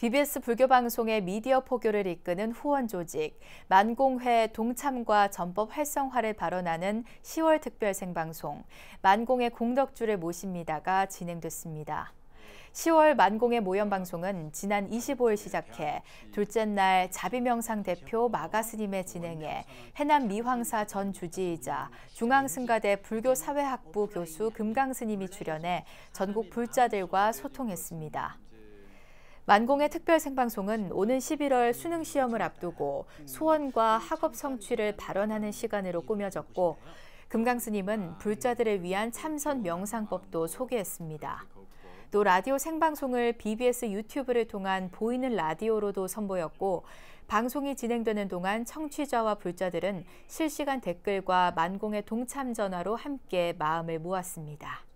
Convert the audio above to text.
BBS 불교 방송의 미디어 포교를 이끄는 후원 조직, 만공회 동참과 전법 활성화를 발언하는 10월 특별 생방송, 만공의 공덕주를 모십니다가 진행됐습니다. 10월 만공의 모연 방송은 지난 25일 시작해 둘째 날 자비명상 대표 마가스님의 진행에 해남 미황사 전 주지이자 중앙승가대 불교사회학부 교수 금강스님이 출연해 전국 불자들과 소통했습니다. 만공의 특별 생방송은 오는 11월 수능 시험을 앞두고 소원과 학업 성취를 발언하는 시간으로 꾸며졌고 금강 스님은 불자들을 위한 참선 명상법도 소개했습니다. 또 라디오 생방송을 BBS 유튜브를 통한 보이는 라디오로도 선보였고 방송이 진행되는 동안 청취자와 불자들은 실시간 댓글과 만공의 동참 전화로 함께 마음을 모았습니다.